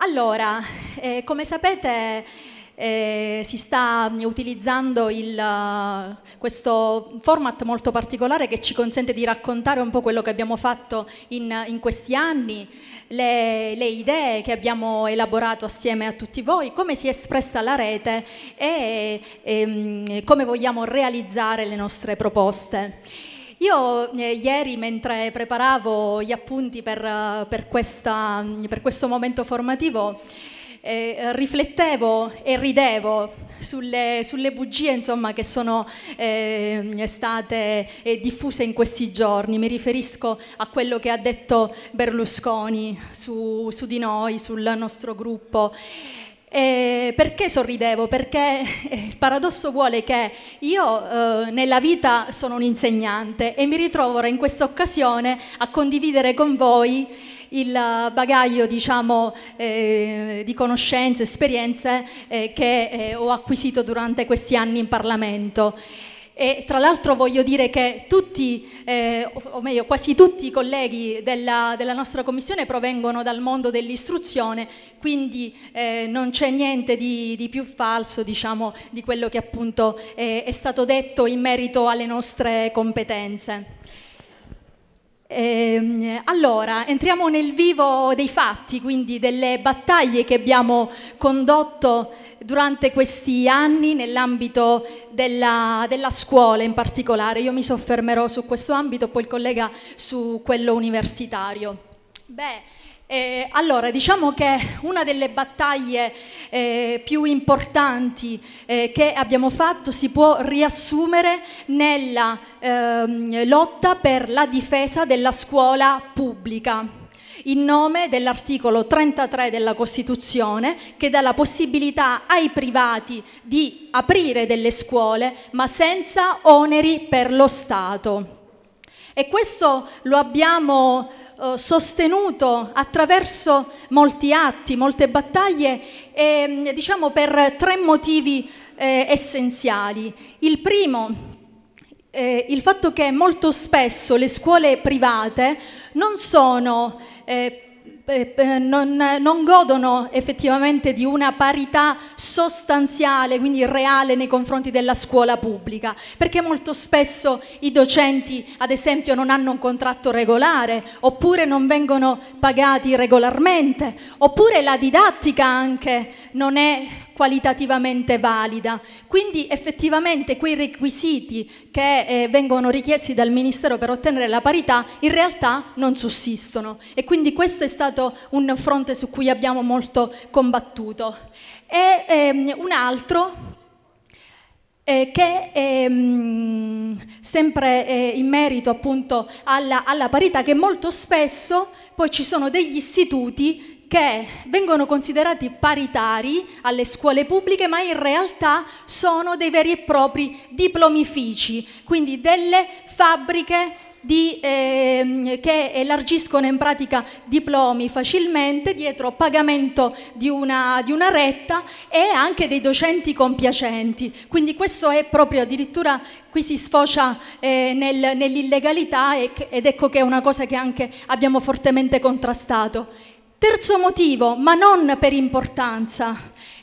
Allora, eh, come sapete eh, si sta utilizzando il, eh, questo format molto particolare che ci consente di raccontare un po' quello che abbiamo fatto in, in questi anni, le, le, idee che abbiamo elaborato assieme a tutti voi, come si è espressa la rete e, e ehm, come vogliamo realizzare le nostre proposte. Io eh, ieri mentre preparavo gli appunti per, eh, per, questa, mm, per questo momento formativo eh, riflettevo e ridevo sulle, sulle bugie insomma, che sono eh, state eh, diffuse in questi giorni. Mi riferisco a quello che ha detto Berlusconi su, su di noi, sul nostro gruppo. E eh, perché sorridevo? Perché eh, il paradosso vuole che io eh, nella vita sono un insegnante e mi ritrovo ora in questa occasione a condividere con voi il bagaglio diciamo, eh, di conoscenze, esperienze eh, che eh, ho acquisito durante questi anni in Parlamento. E tra l'altro voglio dire che tutti, eh, o meglio quasi tutti i colleghi della, della, nostra commissione provengono dal mondo dell'istruzione, quindi eh, non c'è niente di, di, più falso diciamo, di quello che appunto eh, è stato detto in merito alle nostre competenze. Eh, allora, entriamo nel vivo dei fatti, quindi delle battaglie che abbiamo condotto durante questi anni nell'ambito della, della, scuola in particolare. Io mi soffermerò su questo ambito, poi il collega su quello universitario. Beh, eh, allora, diciamo che una delle battaglie eh, più importanti eh, che abbiamo fatto si può riassumere nella ehm, lotta per la difesa della scuola pubblica in nome dell'articolo 33 della Costituzione che dà la possibilità ai privati di aprire delle scuole ma senza oneri per lo Stato. E questo lo abbiamo eh, sostenuto attraverso molti atti, molte battaglie, eh, diciamo per tre motivi eh, essenziali. Il primo, eh, il fatto che molto spesso le scuole private non sono eh, non, non godono effettivamente di una parità sostanziale, quindi reale nei confronti della scuola pubblica, perché molto spesso i docenti, ad esempio, non hanno un contratto regolare, oppure non vengono pagati regolarmente, oppure la didattica anche non è qualitativamente valida. Quindi effettivamente quei requisiti che eh, vengono richiesti dal Ministero per ottenere la parità in realtà non sussistono e quindi questo è stato stato un fronte su cui abbiamo molto combattuto. E ehm, un altro eh, che ehm, sempre eh, in merito appunto alla, alla parità, che molto spesso poi ci sono degli istituti che vengono considerati paritari alle scuole pubbliche, ma in realtà sono dei veri e propri diplomifici, quindi delle fabbriche di, eh, che elargiscono in pratica diplomi facilmente dietro pagamento di una, di una retta e anche dei docenti compiacenti. Quindi questo è proprio addirittura qui si sfocia eh, nel, nell'illegalità ed ecco che è una cosa che anche abbiamo fortemente contrastato. Terzo motivo, ma non per importanza,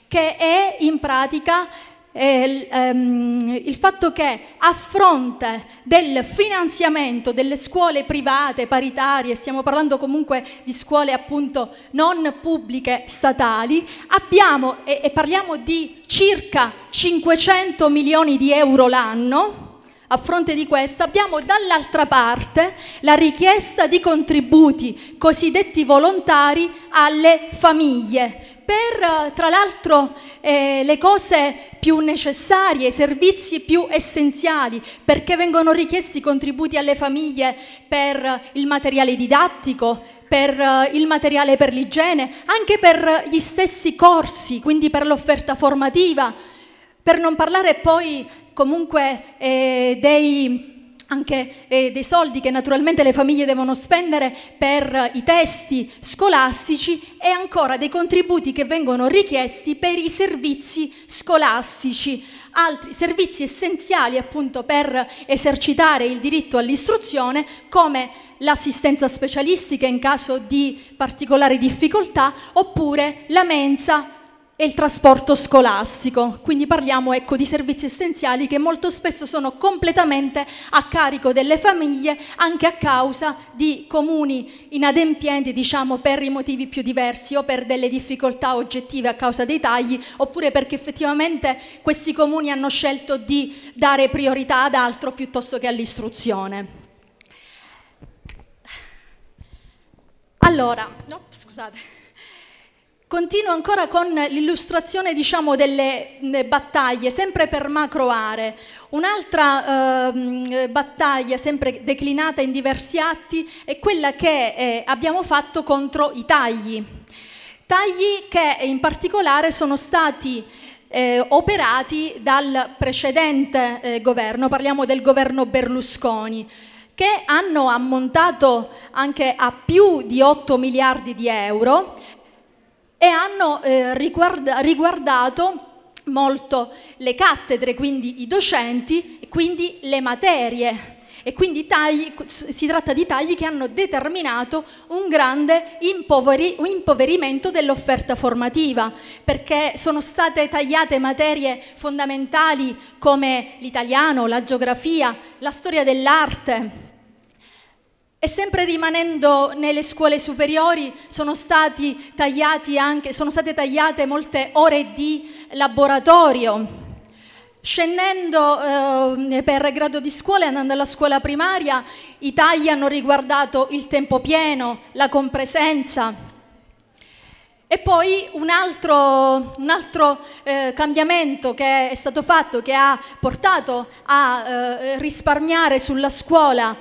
che è in pratica eh, ehm, il fatto che a fronte del finanziamento delle scuole private paritarie, stiamo parlando comunque di scuole appunto non pubbliche statali, abbiamo e, e parliamo di circa 500 milioni di euro l'anno, a fronte di questo abbiamo dall'altra parte la richiesta di contributi cosiddetti volontari alle famiglie per tra l'altro eh, le cose più necessarie, i servizi più essenziali, perché vengono richiesti contributi alle famiglie per il materiale didattico, per eh, il materiale per l'igiene, anche per gli stessi corsi, quindi per l'offerta formativa, per non parlare poi comunque eh, dei anche eh, dei soldi che naturalmente le famiglie devono spendere per i testi scolastici e ancora dei contributi che vengono richiesti per i servizi scolastici, altri servizi essenziali appunto per esercitare il diritto all'istruzione come l'assistenza specialistica in caso di particolari difficoltà oppure la mensa e il trasporto scolastico, quindi parliamo ecco, di servizi essenziali che molto spesso sono completamente a carico delle famiglie anche a causa di comuni inadempienti diciamo, per i motivi più diversi o per delle difficoltà oggettive a causa dei tagli oppure perché effettivamente questi comuni hanno scelto di dare priorità ad altro piuttosto che all'istruzione. Allora, no, scusate. Continuo ancora con l'illustrazione diciamo, delle battaglie, sempre per macro aree. Un'altra eh, battaglia, sempre declinata in diversi atti, è quella che eh, abbiamo fatto contro i tagli. Tagli che eh, in particolare sono stati eh, operati dal precedente eh, governo, parliamo del governo Berlusconi che hanno ammontato anche a più di 8 miliardi di euro e hanno eh, riguarda riguardato molto le cattedre, quindi i docenti, e quindi le materie. E quindi tagli, si tratta di tagli che hanno determinato un grande impoveri, un impoverimento dell'offerta formativa, perché sono state tagliate materie fondamentali come l'italiano, la geografia, la storia dell'arte, e sempre rimanendo nelle scuole superiori sono, anche, sono state tagliate molte ore di laboratorio. Scendendo eh, per grado di scuola e andando alla scuola primaria, i tagli hanno riguardato il tempo pieno, la compresenza. E poi un altro, un altro eh, cambiamento che è stato fatto, che ha portato a eh, risparmiare sulla scuola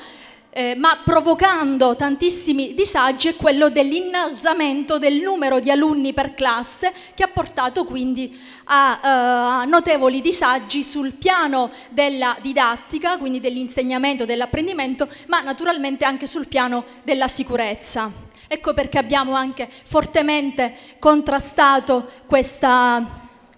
eh, ma provocando tantissimi disagi è quello dell'innalzamento del numero di alunni per classe che ha portato quindi a eh, notevoli disagi sul piano della didattica, quindi dell'insegnamento, dell'apprendimento, ma naturalmente anche sul piano della sicurezza. Ecco perché abbiamo anche fortemente contrastato questa,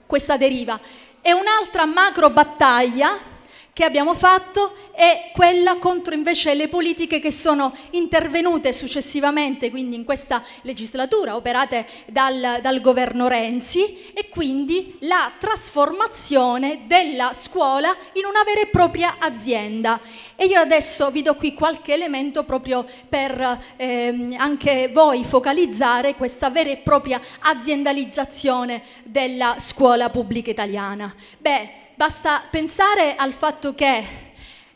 questa deriva. E un'altra macro battaglia che abbiamo fatto è quella contro invece le politiche che sono intervenute successivamente, quindi in questa legislatura, operate dal, dal governo Renzi, e quindi la trasformazione della scuola in una vera e propria azienda. E io adesso vi do qui qualche elemento proprio per ehm, anche voi focalizzare questa vera e propria aziendalizzazione della scuola pubblica italiana. Beh, basta pensare al fatto che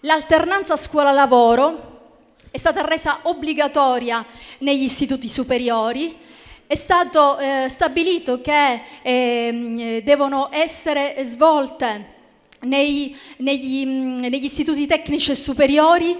l'alternanza scuola-lavoro è stata resa obbligatoria negli istituti superiori, è stato eh, stabilito che eh, devono essere svolte nei, negli, mm, negli, istituti tecnici e superiori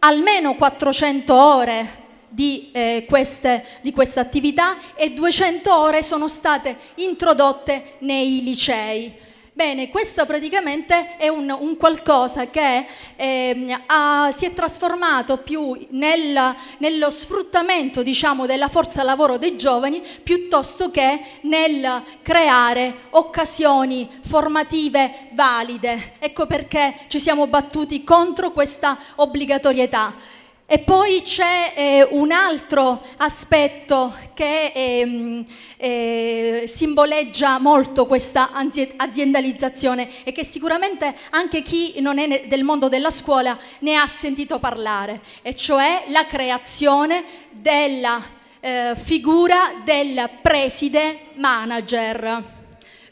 almeno 400 ore di, eh, queste, di questa attività e 200 ore sono state introdotte nei licei. Bene, questo praticamente è un, un qualcosa che eh, ha, si è trasformato più nel, nello sfruttamento diciamo, della forza lavoro dei giovani piuttosto che nel creare occasioni formative valide. Ecco perché ci siamo battuti contro questa obbligatorietà. E poi c'è eh, un altro aspetto che eh, eh, simboleggia molto questa aziendalizzazione e che sicuramente anche chi non è del mondo della scuola ne ha sentito parlare, e cioè la creazione della eh, figura del preside manager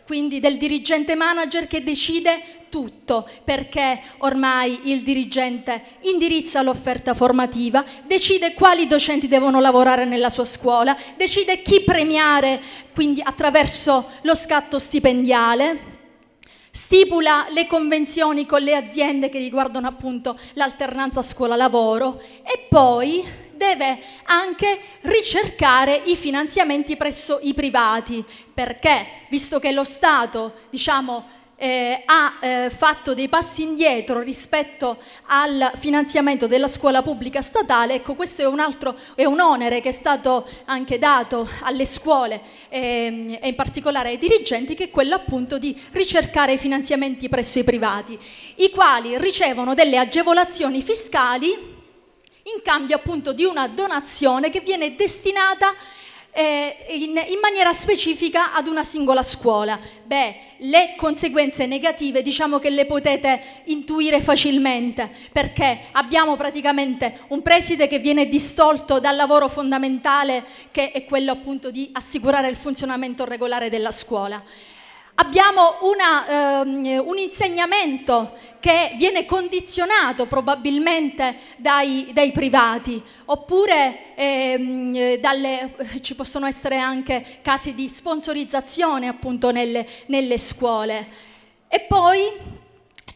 quindi del dirigente manager che decide tutto, perché ormai il dirigente indirizza l'offerta formativa, decide quali docenti devono lavorare nella sua scuola, decide chi premiare, quindi attraverso lo scatto stipendiale, stipula le convenzioni con le aziende che riguardano appunto l'alternanza scuola-lavoro e poi deve anche ricercare i finanziamenti presso i privati, perché visto che lo Stato, diciamo, eh, ha eh, fatto dei passi indietro rispetto al finanziamento della scuola pubblica statale, ecco questo è un, altro, è un onere che è stato anche dato alle scuole ehm, e in particolare ai dirigenti che è quello appunto di ricercare i finanziamenti presso i privati, i quali ricevono delle agevolazioni fiscali in cambio appunto di una donazione che viene destinata eh, in, in, maniera specifica ad una singola scuola. Beh, le conseguenze negative diciamo che le potete intuire facilmente, perché abbiamo praticamente un preside che viene distolto dal lavoro fondamentale che è quello appunto di assicurare il funzionamento regolare della scuola abbiamo una, ehm, un insegnamento che viene condizionato probabilmente dai, dai privati, oppure ehm, dalle, eh, ci possono essere anche casi di sponsorizzazione appunto nelle, nelle scuole. E poi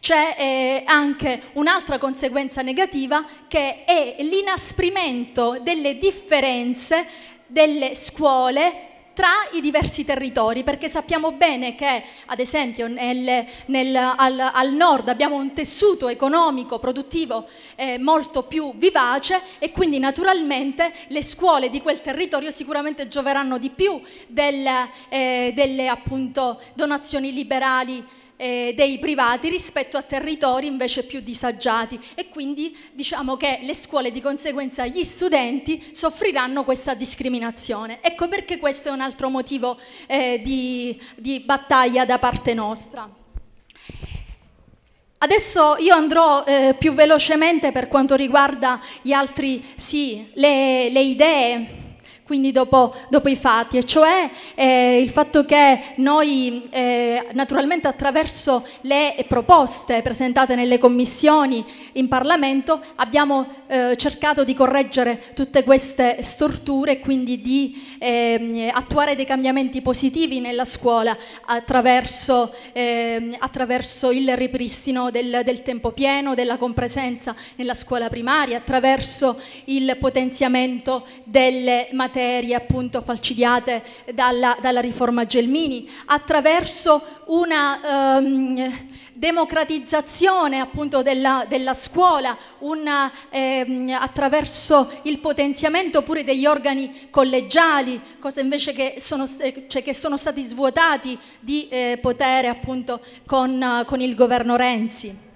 c'è eh, anche un'altra conseguenza negativa che è l'inasprimento delle differenze delle scuole tra i diversi territori, perché sappiamo bene che, ad esempio, nel, nel, al, al, nord abbiamo un tessuto economico, produttivo eh, molto più vivace e quindi naturalmente le scuole di quel territorio sicuramente gioveranno di più del, eh, delle appunto, donazioni liberali eh, dei privati rispetto a territori invece più disagiati e quindi diciamo che le scuole di conseguenza gli studenti soffriranno questa discriminazione. Ecco perché questo è un altro motivo eh, di, di battaglia da parte nostra. Adesso io andrò eh, più velocemente per quanto riguarda gli altri sì, le, le idee quindi dopo, dopo, i fatti, e cioè eh, il fatto che noi eh, naturalmente attraverso le proposte presentate nelle commissioni in Parlamento abbiamo eh, cercato di correggere tutte queste storture e quindi di ehm, attuare dei cambiamenti positivi nella scuola attraverso, ehm, attraverso il ripristino del, del tempo pieno, della compresenza nella scuola primaria, attraverso il potenziamento delle materie materie appunto falcidiate dalla, dalla riforma Gelmini, attraverso una ehm, democratizzazione appunto della, della scuola, una, ehm, attraverso il potenziamento pure degli organi collegiali, cose invece che sono, eh, cioè, che sono stati svuotati di eh, potere appunto con, con il governo Renzi.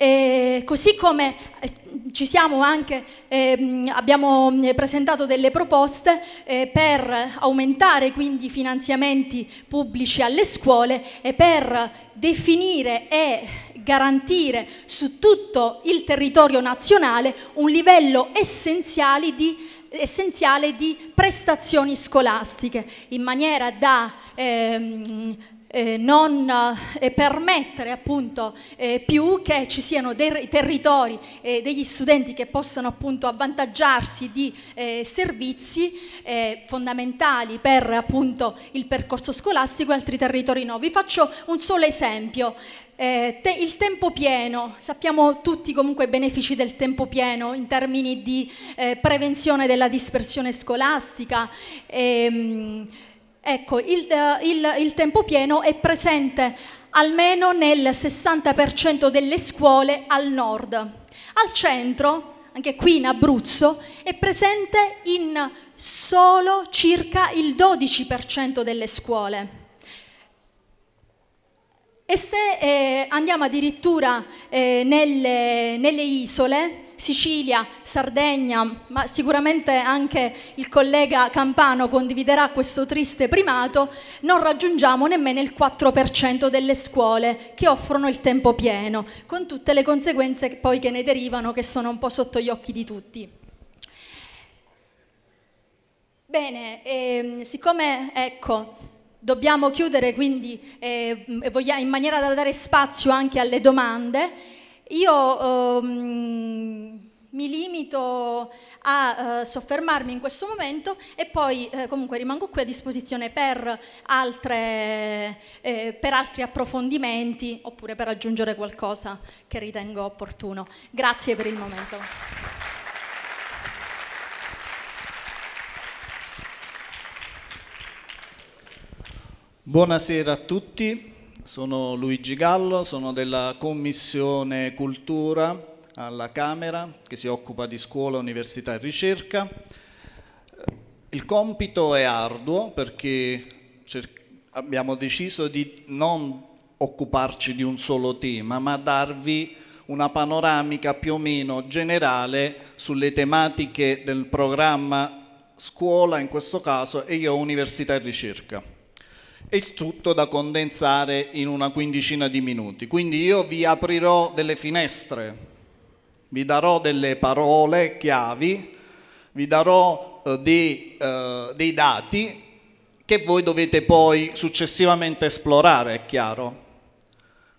E così come eh, ci siamo anche, eh, abbiamo mm, presentato delle proposte eh, per aumentare quindi i finanziamenti pubblici alle scuole e per definire e garantire su tutto il territorio nazionale un livello essenziale di essenziale di prestazioni scolastiche in maniera da ehm, eh, non eh, permettere appunto eh, più che ci siano dei territori e eh, degli studenti che possano appunto avvantaggiarsi di eh, servizi eh, fondamentali per appunto il percorso scolastico e altri territori no. Vi faccio un solo esempio. Eh, te, il tempo pieno, sappiamo tutti comunque i benefici del tempo pieno in termini di eh, prevenzione della dispersione scolastica, ehm, Ecco, il, eh, il, il tempo pieno è presente almeno nel 60% delle scuole al nord. Al centro, anche qui in Abruzzo, è presente in solo circa il 12% delle scuole. E se eh, andiamo addirittura eh, nelle, nelle, isole, Sicilia, Sardegna, ma sicuramente anche il collega Campano condividerà questo triste primato, non raggiungiamo nemmeno il 4% delle scuole che offrono il tempo pieno, con tutte le conseguenze poi che ne derivano che sono un po' sotto gli occhi di tutti. Bene, ehm, siccome ecco, Dobbiamo chiudere quindi eh, mm, in maniera da dare spazio anche alle domande. Io ehm, mi limito a eh, soffermarmi in questo momento e poi eh, comunque rimango qui a disposizione per, altre, eh, per altri approfondimenti oppure per aggiungere qualcosa che ritengo opportuno. Grazie per il momento. Buonasera a tutti, sono Luigi Gallo, sono della Commissione Cultura alla Camera che si occupa di scuola, università e ricerca. Il compito è arduo perché abbiamo deciso di non occuparci di un solo tema, ma darvi una panoramica più o meno generale sulle tematiche del programma scuola in questo caso e io università e ricerca e tutto da condensare in una quindicina di minuti. Quindi io vi aprirò delle finestre, vi darò delle parole chiavi, vi darò eh, dei, eh, dei dati che voi dovete poi successivamente esplorare, è chiaro,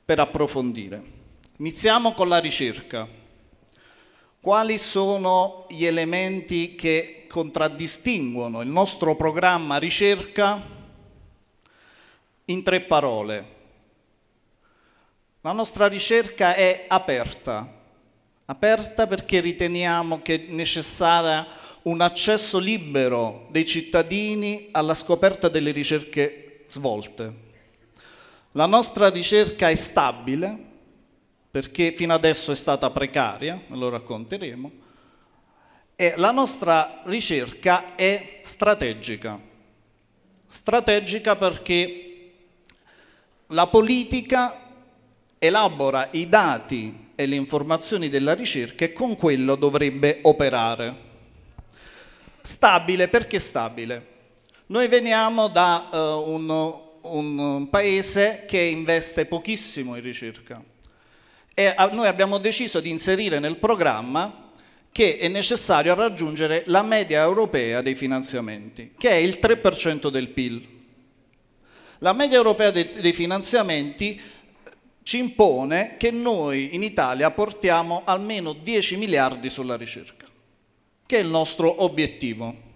per approfondire. Iniziamo con la ricerca. Quali sono gli elementi che contraddistinguono il nostro programma ricerca in tre parole. La nostra ricerca è aperta, aperta perché riteniamo che è necessario un accesso libero dei cittadini alla scoperta delle ricerche svolte. La nostra ricerca è stabile perché fino adesso è stata precaria, lo racconteremo, e la nostra ricerca è strategica. Strategica perché la politica elabora i dati e le informazioni della ricerca e con quello dovrebbe operare. Stabile, perché stabile? Noi veniamo da uh, un, un, paese che investe pochissimo in ricerca e a, noi abbiamo deciso di inserire nel programma che è necessario raggiungere la media europea dei finanziamenti, che è il 3% del PIL. La media europea dei, dei finanziamenti eh, ci impone che noi in Italia portiamo almeno 10 miliardi sulla ricerca, che è il nostro obiettivo.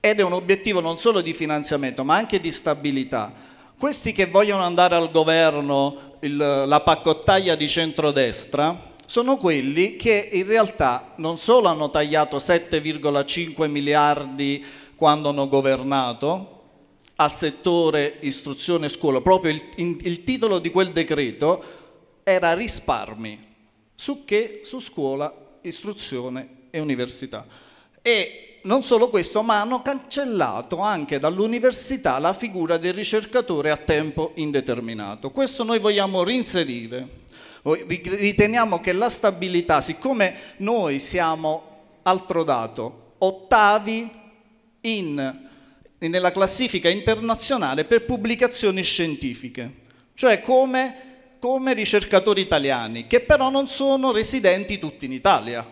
Ed è un obiettivo non solo di finanziamento, ma anche di stabilità questi che vogliono andare al governo, il, la paccottaglia di centrodestra, sono quelli che in realtà non solo hanno tagliato 7,5 miliardi quando hanno governato, al settore istruzione e scuola, proprio il, in, il titolo di quel decreto era risparmi, su che? Su scuola, istruzione e università. E non solo questo, ma hanno cancellato anche dall'università la figura del ricercatore a tempo indeterminato. Questo noi vogliamo reinserire, Riteniamo che la stabilità, siccome noi siamo, altro dato, ottavi in nella classifica internazionale per pubblicazioni scientifiche, cioè come, come ricercatori italiani, che però non sono residenti tutti in Italia,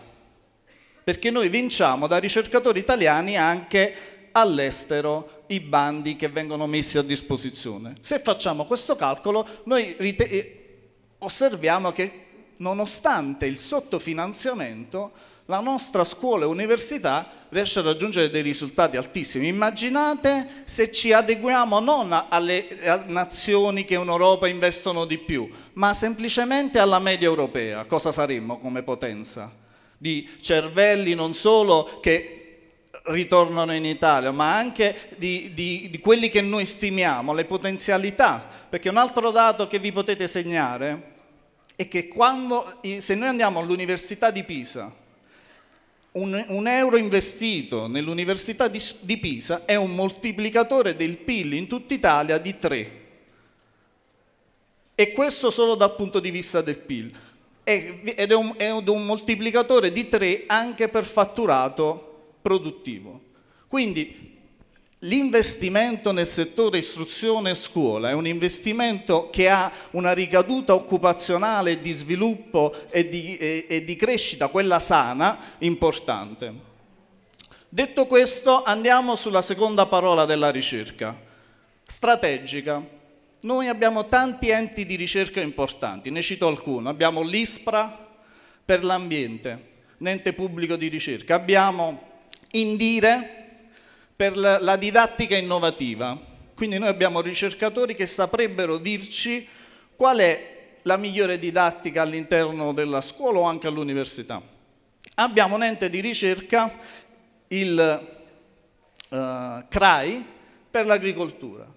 perché noi vinciamo da ricercatori italiani anche all'estero i bandi che vengono messi a disposizione. Se facciamo questo calcolo, noi osserviamo che nonostante il sottofinanziamento, la nostra scuola e università riesce a raggiungere dei risultati altissimi. Immaginate se ci adeguiamo non alle nazioni che in Europa investono di più, ma semplicemente alla media europea. Cosa saremmo come potenza? Di cervelli non solo che ritornano in Italia, ma anche di, di, di quelli che noi stimiamo, le potenzialità. Perché un altro dato che vi potete segnare è che quando, se noi andiamo all'Università di Pisa, un, un euro investito nell'Università di, di Pisa è un moltiplicatore del PIL in tutta Italia di 3. E questo solo dal punto di vista del PIL. Ed è un, è un moltiplicatore di 3 anche per fatturato produttivo. Quindi L'investimento nel settore istruzione e scuola è un investimento che ha una ricaduta occupazionale di sviluppo e di, e, e di crescita, quella sana, importante. Detto questo andiamo sulla seconda parola della ricerca, strategica. Noi abbiamo tanti enti di ricerca importanti, ne cito alcuni, abbiamo l'ISPRA per l'ambiente, un ente pubblico di ricerca, abbiamo Indire per la, didattica innovativa. Quindi noi abbiamo ricercatori che saprebbero dirci qual è la migliore didattica all'interno della scuola o anche all'università. Abbiamo un ente di ricerca, il eh, CRAI, per l'agricoltura.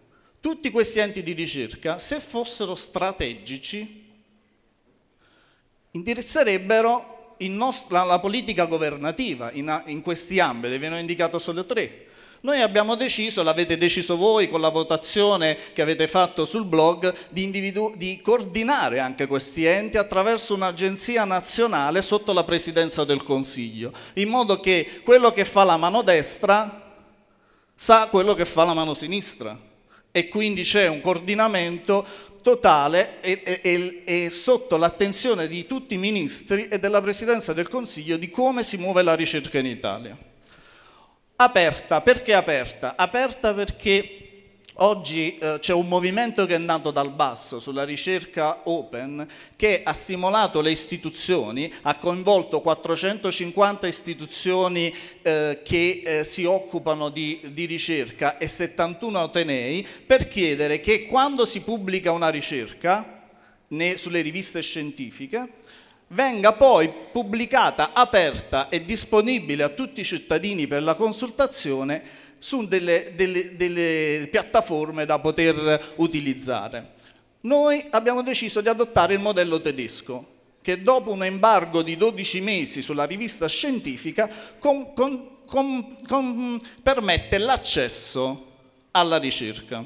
Tutti questi enti di ricerca, se fossero strategici, indirizzerebbero nostro, la, la, politica governativa in, in questi ambiti, ve ne ho indicato solo tre. Noi abbiamo deciso, l'avete deciso voi con la votazione che avete fatto sul blog, di, di coordinare anche questi enti attraverso un'agenzia nazionale sotto la presidenza del Consiglio, in modo che quello che fa la mano destra sa quello che fa la mano sinistra e quindi c'è un coordinamento totale e, e, e sotto l'attenzione di tutti i ministri e della Presidenza del Consiglio di come si muove la ricerca in Italia. Aperta, perché aperta? Aperta perché oggi eh, c'è un movimento che è nato dal basso sulla ricerca open che ha stimolato le istituzioni, ha coinvolto 450 istituzioni eh, che eh, si occupano di, di ricerca e 71 Atenei per chiedere che quando si pubblica una ricerca, né sulle riviste scientifiche, venga poi pubblicata, aperta e disponibile a tutti i cittadini per la consultazione su delle, delle, delle piattaforme da poter utilizzare. Noi abbiamo deciso di adottare il modello tedesco, che dopo un embargo di 12 mesi sulla rivista scientifica con, con, con, permette l'accesso alla ricerca.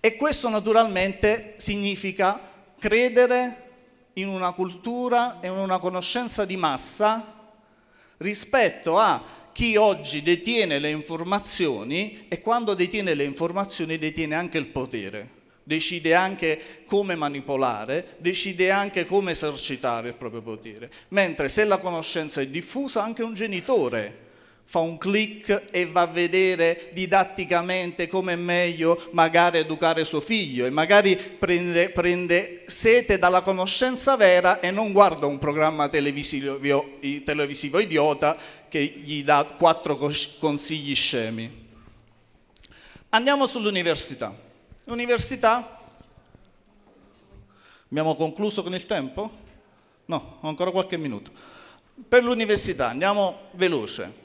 E questo naturalmente significa credere in una cultura e in una conoscenza di massa rispetto a chi oggi detiene le informazioni e quando detiene le informazioni detiene anche il potere, decide anche come manipolare, decide anche come esercitare il proprio potere, mentre se la conoscenza è diffusa anche un genitore fa un clic e va a vedere didatticamente come è meglio magari educare suo figlio e magari prende, prende sete dalla conoscenza vera e non guarda un programma televisivo, televisivo idiota che gli dà quattro consigli scemi. Andiamo sull'università. Università? Abbiamo concluso con il tempo? No, ho ancora qualche minuto. Per l'università, andiamo veloce.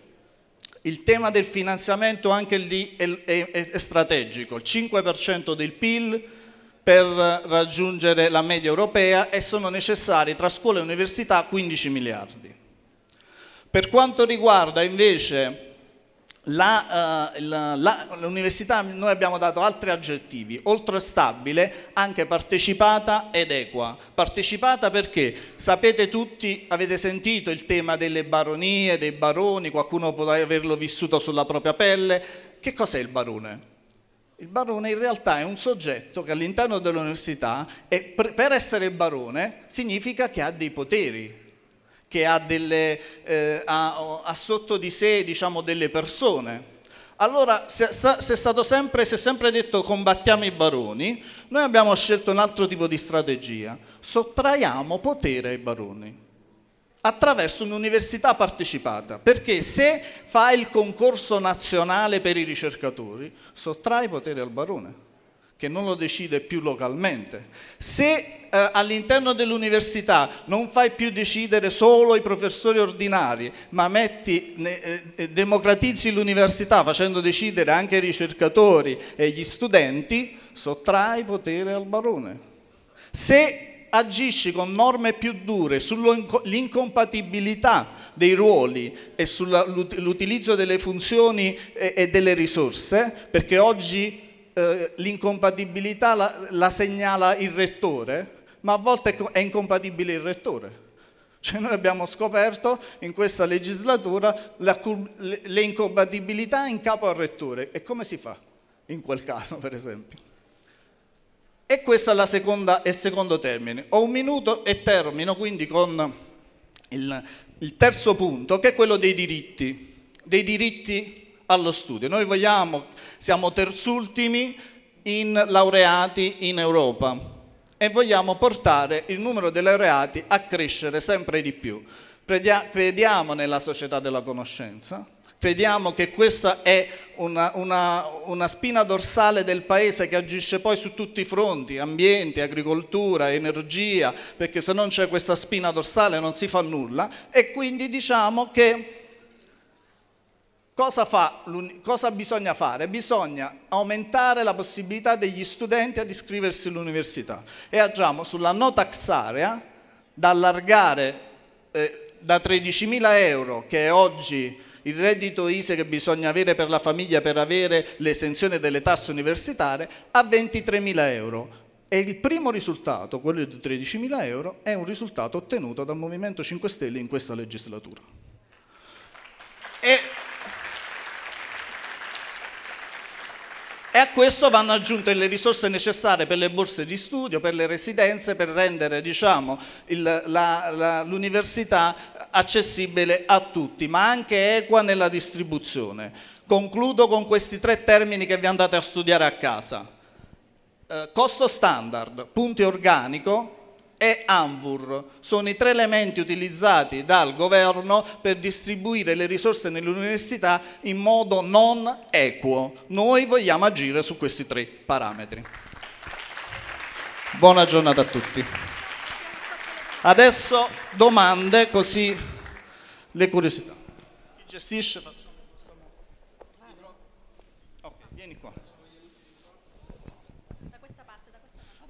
Il tema del finanziamento anche lì è, è, è strategico, il 5% del PIL per raggiungere la media europea e sono necessari tra scuola e università 15 miliardi. Per quanto riguarda invece eh, l'università noi abbiamo dato altri aggettivi, oltre stabile, anche partecipata ed equa. Partecipata perché sapete tutti, avete sentito il tema delle baronie, dei baroni, qualcuno può averlo vissuto sulla propria pelle. Che cos'è il barone? Il barone in realtà è un soggetto che all'interno dell'università, per essere barone, significa che ha dei poteri, che ha, delle, eh, ha, ha sotto di sé diciamo, delle persone. Allora, se, se, sempre, se è sempre detto combattiamo i baroni, noi abbiamo scelto un altro tipo di strategia. Sottraiamo potere ai baroni attraverso un'università partecipata, perché se fa il concorso nazionale per i ricercatori, sottrai potere al barone che non lo decide più localmente. Se eh, all'interno dell'università non fai più decidere solo i professori ordinari, ma metti, eh, eh, democratizzi l'università facendo decidere anche i ricercatori e gli studenti, sottrai potere al barone. Se agisci con norme più dure sull'incompatibilità dei ruoli e sull'utilizzo delle funzioni e delle risorse, perché oggi eh, l'incompatibilità la, la, segnala il rettore, ma a volte è incompatibile il rettore. Cioè noi abbiamo scoperto in questa legislatura la, le incompatibilità in capo al rettore. E come si fa in quel caso, per esempio? E questo è, è il secondo termine. Ho un minuto e termino quindi con il, il terzo punto, che è quello dei diritti. Dei diritti allo studio. Noi vogliamo, siamo terzultimi in laureati in Europa e vogliamo portare il numero dei laureati a crescere sempre di più. Crediamo nella società della conoscenza, crediamo che questa è una, una, una, spina dorsale del paese che agisce poi su tutti i fronti, ambiente, agricoltura, energia, perché se non c'è questa spina dorsale non si fa nulla e quindi diciamo che Cosa, fa, cosa, bisogna fare? Bisogna aumentare la possibilità degli studenti ad iscriversi all'università e agiamo sulla no tax area da allargare eh, da 13.000 euro che è oggi il reddito ISE che bisogna avere per la famiglia per avere l'esenzione delle tasse universitarie a 23.000 euro e il primo risultato, quello di 13.000 euro, è un risultato ottenuto dal Movimento 5 Stelle in questa legislatura. E e a questo vanno aggiunte le risorse necessarie per le borse di studio, per le residenze, per rendere diciamo, l'università accessibile a tutti, ma anche equa nella distribuzione. Concludo con questi tre termini che vi andate a studiare a casa. Eh, costo standard, punti organico, e ANVUR. Sono i tre elementi utilizzati dal governo per distribuire le risorse nell'università in modo non equo. Noi vogliamo agire su questi tre parametri. Buona giornata a tutti. Adesso domande così le curiosità. Chi gestisce?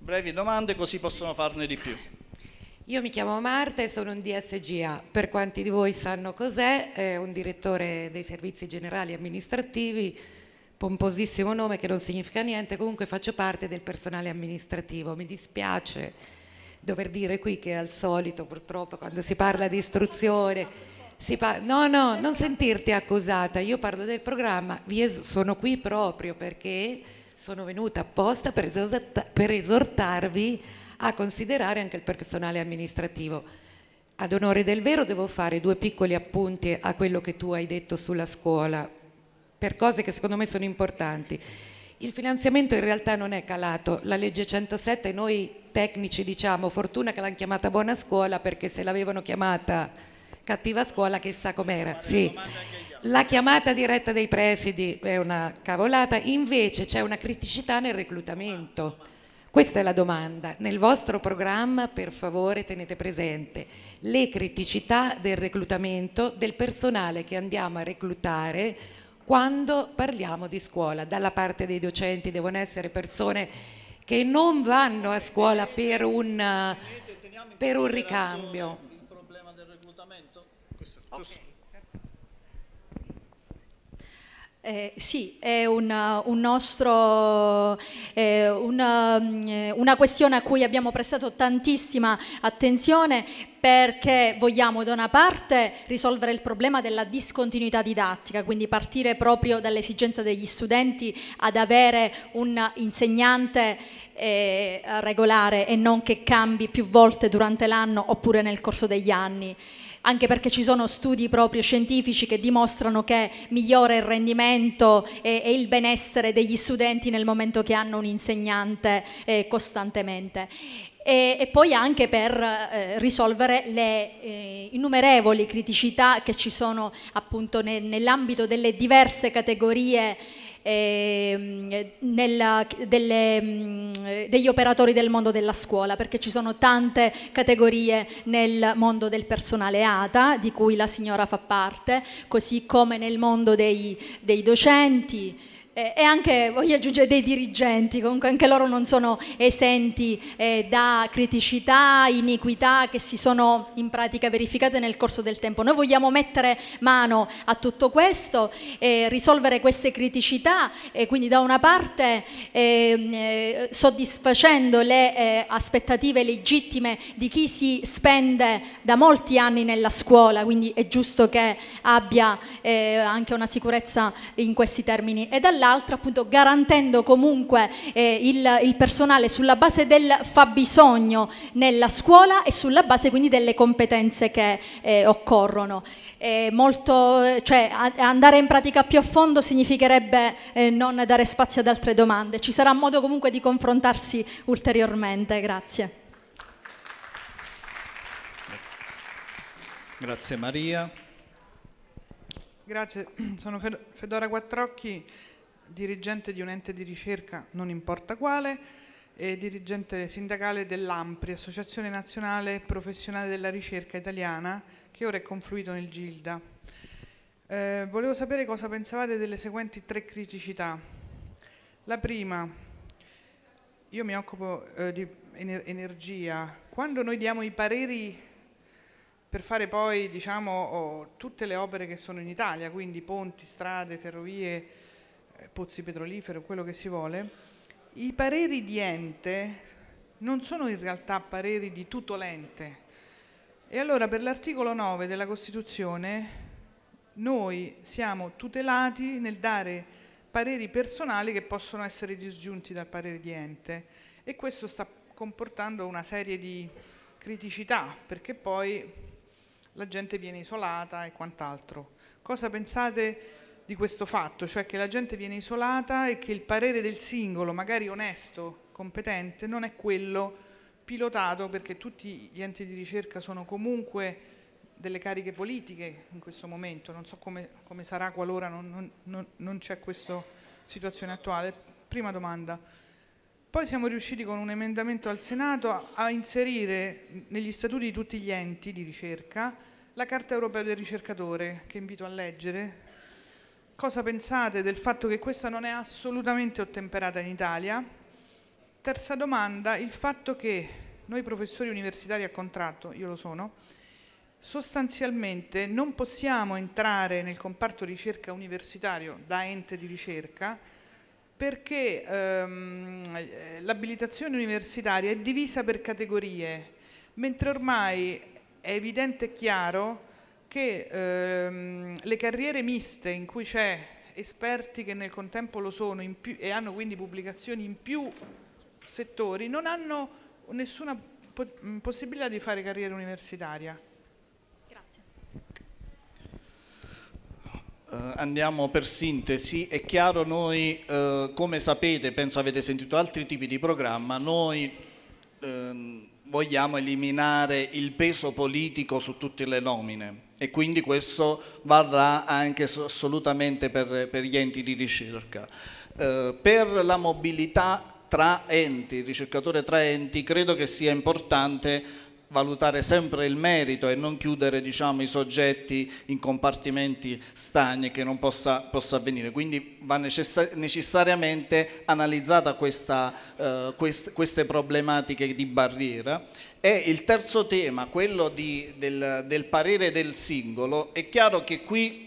brevi domande così possono farne di più. Io mi chiamo Marta e sono un DSGA, per quanti di voi sanno cos'è, è un direttore dei servizi generali amministrativi, pomposissimo nome che non significa niente, comunque faccio parte del personale amministrativo, mi dispiace dover dire qui che al solito purtroppo quando si parla di istruzione, pa no no, non sentirti accusata, io parlo del programma, sono qui proprio perché sono venuta apposta per, per esortarvi a considerare anche il personale amministrativo. Ad onore del vero devo fare due piccoli appunti a quello che tu hai detto sulla scuola, per cose che secondo me sono importanti. Il finanziamento in realtà non è calato, la legge 107 noi tecnici diciamo fortuna che l'hanno chiamata buona scuola perché se l'avevano chiamata cattiva scuola chissà com'era. Sì. La chiamata diretta dei presidi è una cavolata, invece c'è una criticità nel reclutamento. Questa è la domanda. Nel vostro programma, per favore, tenete presente le criticità del reclutamento del personale che andiamo a reclutare quando parliamo di scuola. Dalla parte dei docenti devono essere persone che non vanno a scuola per un, per un ricambio. Il problema del reclutamento? Okay. Eh, sì, è una, uh, un nostro, eh, una, um, una questione a cui abbiamo prestato tantissima attenzione perché vogliamo da una parte risolvere il problema della discontinuità didattica, quindi partire proprio dall'esigenza degli studenti ad avere un insegnante eh, regolare e non che cambi più volte durante l'anno oppure nel corso degli anni anche perché ci sono studi proprio scientifici che dimostrano che migliora il rendimento e, e il benessere degli studenti nel momento che hanno un insegnante eh, costantemente. E, e, poi anche per eh, risolvere le eh, innumerevoli criticità che ci sono appunto ne, nell'ambito delle diverse categorie eh, nella, delle, mm, degli operatori del mondo della scuola, perché ci sono tante categorie nel mondo del personale ATA, di cui la signora fa parte, così come nel mondo dei, dei docenti eh, e anche, voglio aggiungere, dei dirigenti, comunque anche loro non sono esenti eh, da criticità, iniquità che si sono in pratica verificate nel corso del tempo. Noi vogliamo mettere mano a tutto questo, eh, risolvere queste criticità, eh, quindi da una parte ehm, eh, soddisfacendo le eh, aspettative legittime di chi si spende da molti anni nella scuola, quindi è giusto che abbia eh, anche una sicurezza in questi termini, e dall'altra dell'altra, appunto garantendo comunque eh, il, il, personale sulla base del fabbisogno nella scuola e sulla base quindi delle competenze che eh, occorrono. Eh, molto, cioè, a, andare in pratica più a fondo significherebbe eh, non dare spazio ad altre domande. Ci sarà modo comunque di confrontarsi ulteriormente. Grazie. Grazie Maria. Grazie, sono Fedora Quattrocchi dirigente di un ente di ricerca, non importa quale, e dirigente sindacale dell'AMPRI, Associazione Nazionale Professionale della Ricerca Italiana, che ora è confluito nel Gilda. Eh, volevo sapere cosa pensavate delle seguenti tre criticità. La prima, io mi occupo eh, di ener energia. Quando noi diamo i pareri per fare poi diciamo, oh, tutte le opere che sono in Italia, quindi ponti, strade, ferrovie, pozzi petrolifero, quello che si vuole, i pareri di ente non sono in realtà pareri di tutto l'ente. E allora per l'articolo 9 della Costituzione noi siamo tutelati nel dare pareri personali che possono essere disgiunti dal parere di ente e questo sta comportando una serie di criticità perché poi la gente viene isolata e quant'altro. Cosa pensate di questo fatto, cioè che la gente viene isolata e che il parere del singolo, magari onesto, competente, non è quello pilotato perché tutti gli enti di ricerca sono comunque delle cariche politiche in questo momento, non so come, come sarà qualora non, non, non c'è questa situazione attuale. Prima domanda. Poi siamo riusciti con un emendamento al Senato a, a inserire negli statuti di tutti gli enti di ricerca la Carta Europea del Ricercatore, che invito a leggere, Cosa pensate del fatto che questa non è assolutamente ottemperata in Italia? Terza domanda, il fatto che noi professori universitari a contratto, io lo sono, sostanzialmente non possiamo entrare nel comparto ricerca universitario da ente di ricerca perché ehm, l'abilitazione universitaria è divisa per categorie, mentre ormai è evidente e chiaro che ehm, le carriere miste in cui c'è esperti che nel contempo lo sono più, e hanno quindi pubblicazioni in più settori non hanno nessuna po mm, possibilità di fare carriera universitaria. Uh, andiamo per sintesi, è chiaro noi uh, come sapete, penso avete sentito altri tipi di programma, noi uh, vogliamo eliminare il peso politico su tutte le nomine e quindi questo varrà anche assolutamente per, per gli enti di ricerca. Eh, per la mobilità tra enti, ricercatore tra enti, credo che sia importante valutare sempre il merito e non chiudere diciamo, i soggetti in compartimenti stagni che non possa, possa avvenire. Quindi va necessar necessariamente analizzata questa, eh, quest queste problematiche di barriera. E il terzo tema, quello di, del, del parere del singolo, è chiaro che qui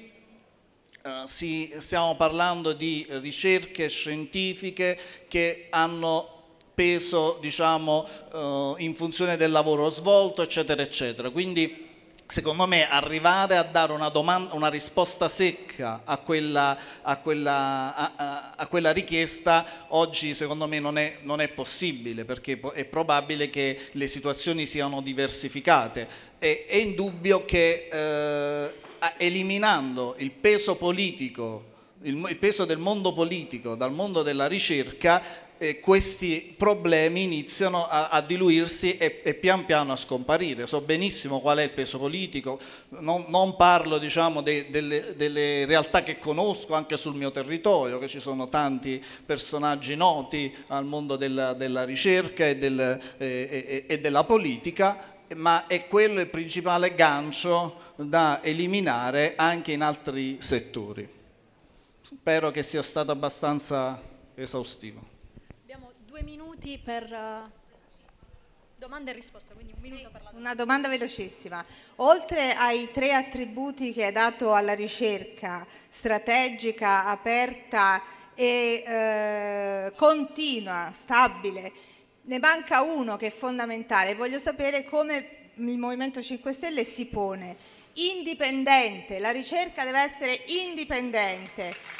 Uh, si, stiamo parlando di ricerche scientifiche che hanno peso diciamo, eh, in funzione del lavoro svolto, eccetera, eccetera. Quindi, secondo me arrivare a dare una, domanda, una risposta secca a quella, a, quella, a, a quella, richiesta oggi secondo me non è, non è, possibile perché è probabile che le situazioni siano diversificate. E, è indubbio che eh, eliminando il peso politico il, peso del mondo politico dal mondo della ricerca eh, questi problemi iniziano a, a diluirsi e, e, pian piano a scomparire. So benissimo qual è il peso politico, non, non parlo diciamo, de, delle, delle, realtà che conosco anche sul mio territorio, che ci sono tanti personaggi noti al mondo della, della ricerca e, del, eh, e, e della politica, ma è quello il principale gancio da eliminare anche in altri settori. Spero che sia stato abbastanza esaustivo due minuti per uh, domanda e risposta, quindi un sì, minuto per la domanda. Una domanda velocissima. Oltre ai tre attributi che hai dato alla ricerca strategica, aperta e uh, continua, stabile, ne manca uno che è fondamentale. Voglio sapere come il Movimento 5 Stelle si pone. Indipendente, la ricerca deve essere indipendente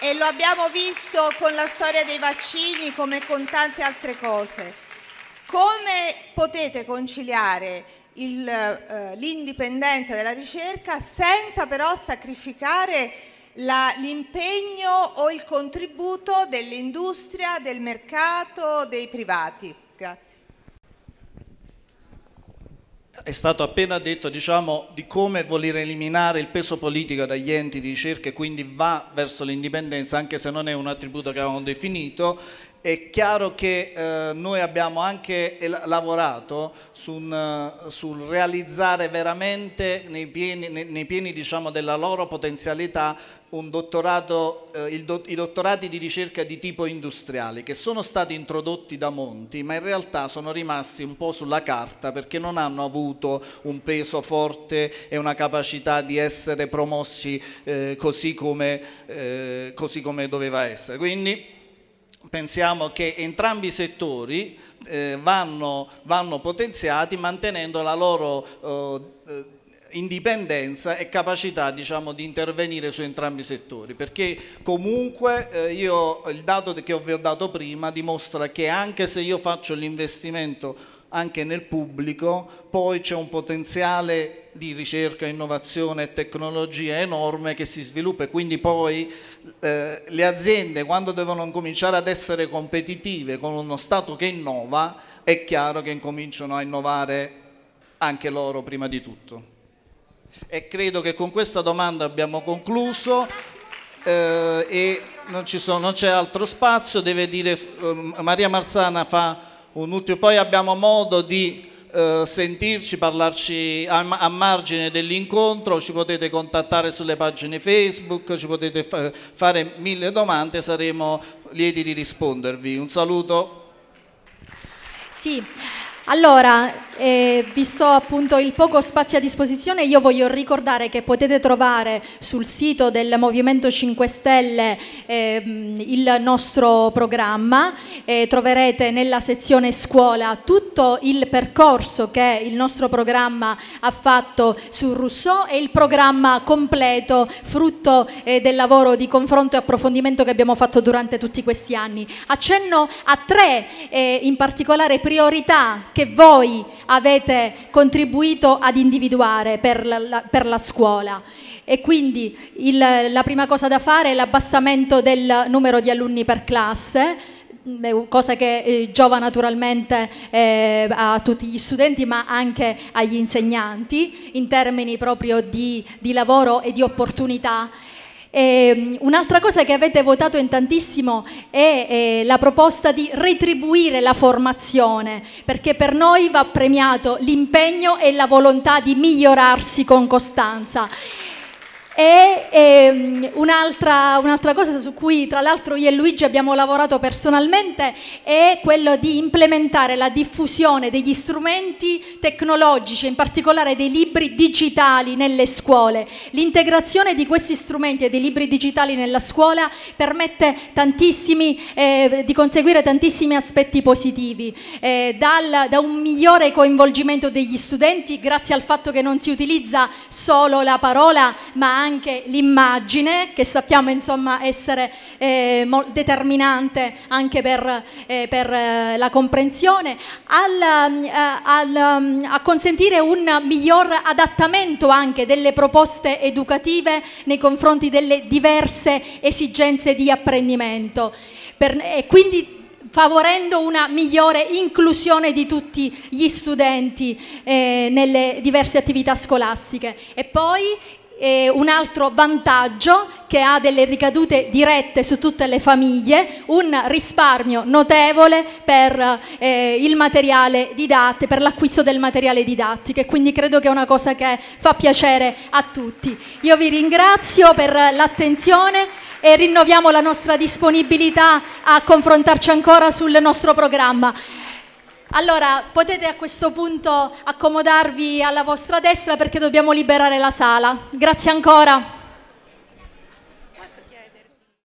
e lo abbiamo visto con la storia dei vaccini come con tante altre cose. Come potete conciliare eh, l'indipendenza eh, della ricerca senza però sacrificare l'impegno o il contributo dell'industria, del mercato, dei privati? Grazie è stato appena detto diciamo, di come voler eliminare il peso politico dagli enti di ricerca e quindi va verso l'indipendenza anche se non è un attributo che avevamo definito è chiaro che eh, noi abbiamo anche lavorato sul, eh, sul realizzare veramente nei pieni, nei, nei pieni diciamo, della loro potenzialità eh, do, i dottorati di ricerca di tipo industriale che sono stati introdotti da Monti ma in realtà sono rimasti un po' sulla carta perché non hanno avuto un peso forte e una capacità di essere promossi eh, così, come, eh, così, come, doveva essere. Quindi pensiamo che entrambi i settori eh, vanno, vanno, potenziati mantenendo la loro eh, indipendenza e capacità diciamo, di intervenire su entrambi i settori perché comunque eh, io, il dato che vi ho dato prima dimostra che anche se io faccio l'investimento anche nel pubblico, poi c'è un potenziale di ricerca, innovazione e tecnologia enorme che si sviluppa e quindi poi eh, le aziende quando devono cominciare ad essere competitive con uno Stato che innova, è chiaro che incominciano a innovare anche loro prima di tutto. E credo che con questa domanda abbiamo concluso. Eh, e non, c'è altro spazio, deve dire eh, Maria Marzana fa un ultimo, poi abbiamo modo di eh, sentirci, parlarci a, a margine dell'incontro, ci potete contattare sulle pagine Facebook, ci potete fa fare mille domande, saremo lieti di rispondervi. Un saluto. Sì, allora e visto appunto il poco spazio a disposizione, io voglio ricordare che potete trovare sul sito del Movimento 5 Stelle eh, il nostro programma, eh, troverete nella sezione scuola tutto il percorso che il nostro programma ha fatto su Rousseau e il programma completo, frutto eh, del lavoro di confronto e approfondimento che abbiamo fatto durante tutti questi anni. Accenno a tre eh, in particolare priorità che voi avete contribuito ad individuare per la, per la scuola e quindi il, la prima cosa da fare è l'abbassamento del numero di alunni per classe mm, cosa che eh, giova naturalmente eh, a tutti gli studenti ma anche agli insegnanti in termini proprio di, di lavoro e di opportunità eh, un'altra cosa che avete votato in tantissimo è eh, la proposta di retribuire la formazione, perché per noi va premiato l'impegno e la volontà di migliorarsi con costanza. E, e ehm, un'altra, un'altra, cosa su cui tra l'altro io e Luigi abbiamo lavorato personalmente è quello di implementare la diffusione degli strumenti tecnologici, in particolare dei libri digitali nelle scuole. L'integrazione di questi strumenti e dei libri digitali nella scuola permette eh, di conseguire tantissimi aspetti positivi, eh, dal, da un migliore coinvolgimento degli studenti grazie al fatto che non si utilizza solo la parola ma anche anche l'immagine, che sappiamo insomma, essere eh, determinante anche per, eh, per eh, la comprensione, al, eh, al, mm, a consentire un miglior adattamento anche delle proposte educative nei confronti delle diverse esigenze di apprendimento. Per, e quindi favorendo una migliore inclusione di tutti gli studenti eh, nelle diverse attività scolastiche e poi e un altro vantaggio che ha delle ricadute dirette su tutte le famiglie, un risparmio notevole per eh, il materiale didattico, per l'acquisto del materiale didattico e quindi credo che è una cosa che fa piacere a tutti. Io vi ringrazio per l'attenzione e rinnoviamo la nostra disponibilità a confrontarci ancora sul nostro programma. Allora, potete a questo punto accomodarvi alla vostra destra perché dobbiamo liberare la sala. Grazie ancora.